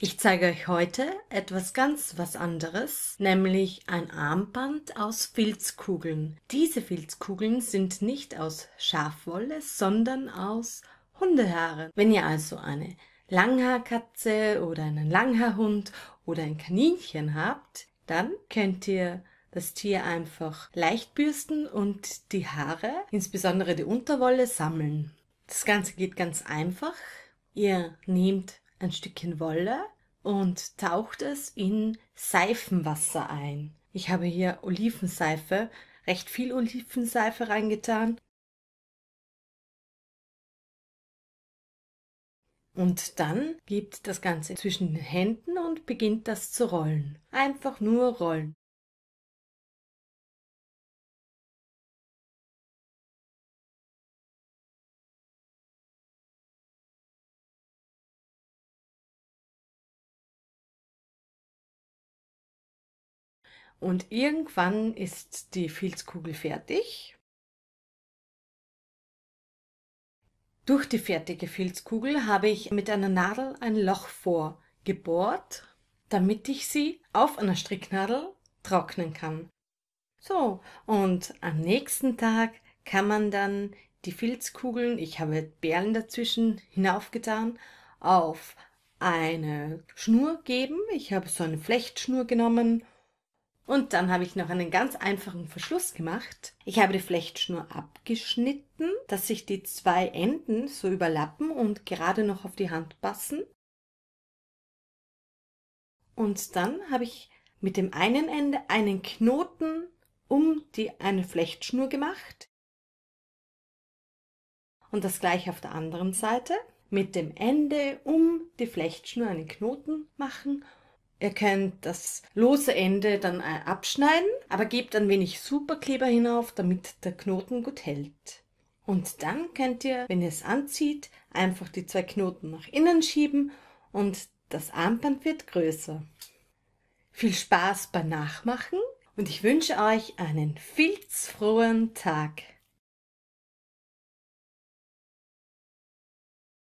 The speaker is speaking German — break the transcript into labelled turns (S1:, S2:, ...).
S1: Ich zeige euch heute etwas ganz was anderes, nämlich ein Armband aus Filzkugeln. Diese Filzkugeln sind nicht aus Schafwolle, sondern aus Hundehaaren. Wenn ihr also eine Langhaarkatze oder einen Langhaarhund oder ein Kaninchen habt, dann könnt ihr das Tier einfach leicht bürsten und die Haare, insbesondere die Unterwolle, sammeln. Das Ganze geht ganz einfach. Ihr nehmt ein Stückchen Wolle und taucht es in Seifenwasser ein. Ich habe hier Olivenseife, recht viel Olivenseife reingetan.
S2: Und dann gibt das Ganze zwischen
S3: den Händen und beginnt das zu rollen. Einfach nur rollen. Und irgendwann ist die Filzkugel fertig.
S1: Durch die fertige Filzkugel habe ich mit einer Nadel ein Loch vorgebohrt, damit ich sie auf einer Stricknadel trocknen kann. So, und am nächsten Tag kann man dann die Filzkugeln, ich habe Perlen dazwischen hinaufgetan, auf eine Schnur geben. Ich habe so eine Flechtschnur genommen und dann habe ich noch einen ganz einfachen Verschluss gemacht. Ich habe die Flechtschnur abgeschnitten, dass sich die zwei Enden so überlappen und gerade noch auf die Hand passen. Und dann habe ich mit dem einen Ende einen Knoten um die eine Flechtschnur gemacht. Und das gleiche auf der anderen Seite. Mit dem Ende um die Flechtschnur einen Knoten machen Ihr könnt das lose Ende dann äh, abschneiden, aber gebt ein wenig Superkleber hinauf, damit der Knoten gut hält. Und dann könnt ihr, wenn ihr es anzieht, einfach die zwei Knoten nach innen schieben und das Armband wird größer. Viel Spaß beim Nachmachen und ich wünsche
S3: euch einen filzfrohen Tag.